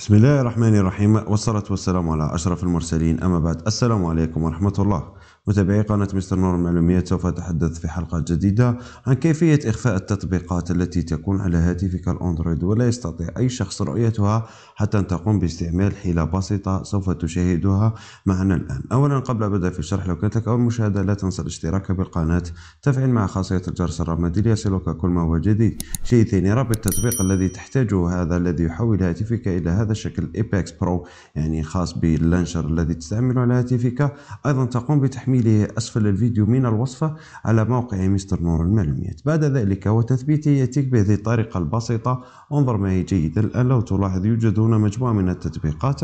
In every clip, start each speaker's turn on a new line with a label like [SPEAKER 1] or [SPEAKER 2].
[SPEAKER 1] بسم الله الرحمن الرحيم والصلاة والسلام على أشرف المرسلين أما بعد السلام عليكم ورحمة الله متابعي قناة مستر نور المعلوميات سوف أتحدث في حلقة جديدة عن كيفية إخفاء التطبيقات التي تكون على هاتفك الأندرويد ولا يستطيع أي شخص رؤيتها حتى أن تقوم باستعمال حيلة بسيطة سوف تشاهدها معنا الآن أولا قبل أبدأ في الشرح لو كانت لك أول مشاهدة لا تنسى الاشتراك بالقناة تفعيل مع خاصية الجرس الرمادي ليصلك كل ما هو جديد شيء ثاني رابط التطبيق الذي تحتاجه هذا الذي يحول هاتفك إلى هذا بهذا الشكل ايباكس برو يعني خاص باللانشر الذي تستعمله على هاتفك ايضا تقوم بتحميله اسفل الفيديو من الوصفة على موقع مستر نور المعلومات بعد ذلك وتثبيته يتيك بهذه الطريقة البسيطة انظر معي جيدا الآن لو تلاحظ يوجد هنا مجموعة من التطبيقات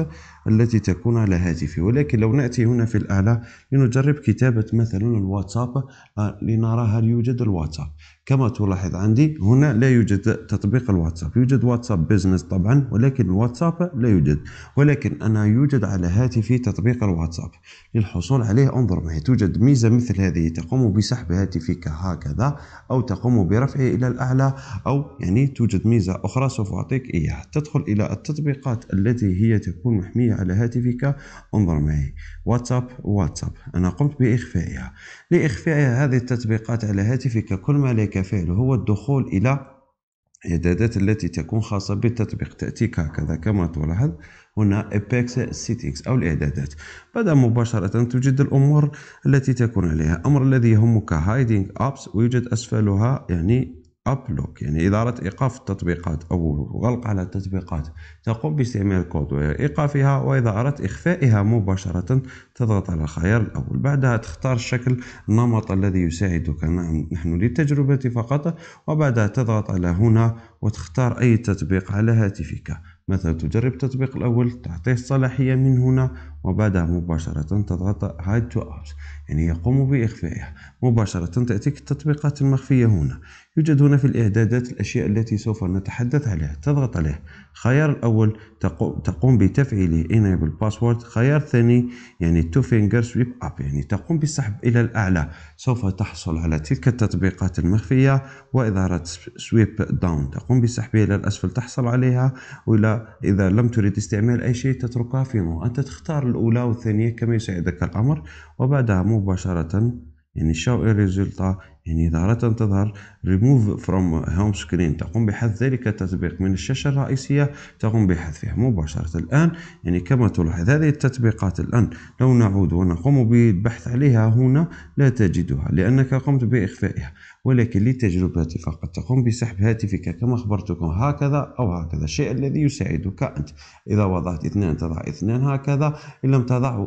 [SPEAKER 1] التي تكون على هاتفي ولكن لو نأتي هنا في الأعلى لنجرب كتابة مثلا الواتساب آه، لنرى هل يوجد الواتساب كما تلاحظ عندي هنا لا يوجد تطبيق الواتساب يوجد واتساب بزنس طبعا ولكن الواتساب لا يوجد ولكن أنا يوجد على هاتفي تطبيق الواتساب للحصول عليه انظر معي توجد ميزة مثل هذه تقوم بسحب هاتفك هكذا أو تقوم برفعه إلى الأعلى أو يعني توجد ميزة أخرى سوف أعطيك إياها تدخل إلى التطبيقات التي هي تكون محمية على هاتفك انظر معي واتساب واتساب أنا قمت بإخفائها لإخفائها هذه التطبيقات على هاتفك كل ما عليك ذلك فعل هو الدخول إلى الاعدادات التي تكون خاصة بالتطبيق تأتيك هكذا كما تلاحظ هنا ابيكس سيت او الاعدادات بعد مباشرة توجد الامور التي تكون عليها امر الذي يهمك هايدينج ابس ويوجد اسفلها يعني أبلوك يعني إدارة إيقاف التطبيقات أو غلق على التطبيقات تقوم باستعمال كود وإيقافها وإذا أردت إخفائها مباشرة تضغط على الخيار الأول بعدها تختار الشكل النمط الذي يساعدك نعم، نحن للتجربة فقط وبعدها تضغط على هنا وتختار أي تطبيق على هاتفك مثلا تجرب التطبيق الأول تعطيه الصلاحية من هنا وبعدها مباشرة تضغط Hide to Apps يعني يقوم بإخفائها مباشرة تأتيك التطبيقات المخفية هنا يوجد هنا في الإعدادات الأشياء التي سوف نتحدث عليها تضغط عليه خيار الأول تقوم بتفعيله Enable Password خيار ثاني يعني Two Finger Sweep Up يعني تقوم بالسحب إلى الأعلى سوف تحصل على تلك التطبيقات المخفية وإظهار Sweep Down تقوم بسحبها إلى الأسفل تحصل عليها وإذا لم تريد استعمال أي شيء تتركها في مو أنت تختار الأولى والثانية كما يساعدك الأمر وبعدها مباشرة يعني شو الريزلتا يعني إذا أردت أن تظهر remove from home screen تقوم بحذف ذلك التطبيق من الشاشة الرئيسية تقوم بحذفه مباشرة الآن يعني كما تلاحظ هذه التطبيقات الآن لو نعود ونقوم بالبحث عليها هنا لا تجدها لأنك قمت بإخفائها ولكن لتجربتي فقط تقوم بسحب هاتفك كما أخبرتكم هكذا أو هكذا الشيء الذي يساعدك أنت إذا وضعت اثنان تضع اثنان هكذا إن لم تضع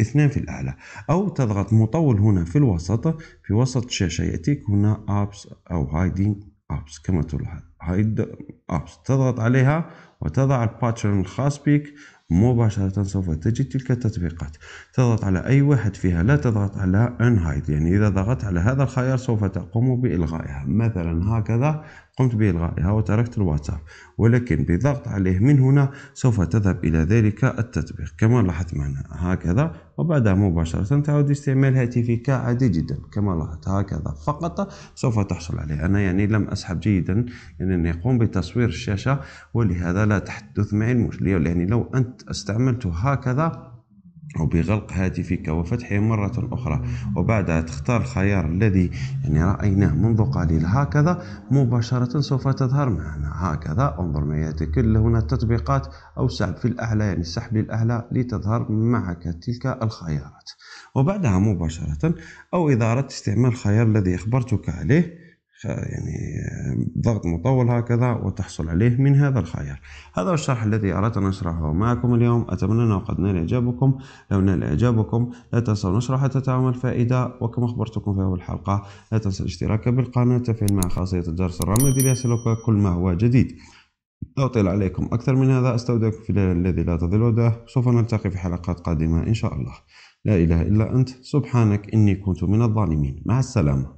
[SPEAKER 1] اثنين في الأعلى أو تضغط مطول هنا في الوسط في وسط الشاشة يأتيك هنا أبس أو هايدين أبس كما تلاحظ هايد ابس آه، تضغط عليها وتضع الباترن الخاص بك مباشرة سوف تجد تلك التطبيقات تضغط على أي واحد فيها لا تضغط على انهايد يعني إذا ضغطت على هذا الخيار سوف تقوم بإلغائها مثلا هكذا قمت بإلغائها وتركت الواتساب ولكن بضغط عليه من هنا سوف تذهب إلى ذلك التطبيق كما لاحظت معنا هكذا وبعدها مباشرة تعود استعمال هاتفك عادي جدا كما لاحظت هكذا فقط سوف تحصل عليه أنا يعني لم أسحب جيدا يعني أنني أقوم بتصوير تصوير الشاشة ولهذا لا تحدث معي المشكلة يعني لو أنت استعملت هكذا أو بغلق هاتفك وفتحه مرة أخرى وبعدها تختار الخيار الذي يعني رأيناه منذ قليل هكذا مباشرة سوف تظهر معنا هكذا انظر معي كل هنا التطبيقات أو سحب في الأعلى يعني السحب للأعلى لتظهر معك تلك الخيارات وبعدها مباشرة أو إذا أردت استعمال الخيار الذي أخبرتك عليه يعني ضغط مطول هكذا وتحصل عليه من هذا الخيار هذا الشرح الذي أردت أن أشرحه معكم اليوم أتمنى أنه قد نال إعجابكم لو نال إعجابكم لا تنسوا نشرح حتى تعمل فائدة وكما أخبرتكم في أول حلقة لا تنسوا الاشتراك بالقناة تفعيل مع خاصية الجرس الرمادي ليصلك كل ما هو جديد لا أطيل عليكم أكثر من هذا أستودعكم في الذي لا تضل وداه سوف نلتقي في حلقات قادمة إن شاء الله لا إله إلا أنت سبحانك إني كنت من الظالمين مع السلامة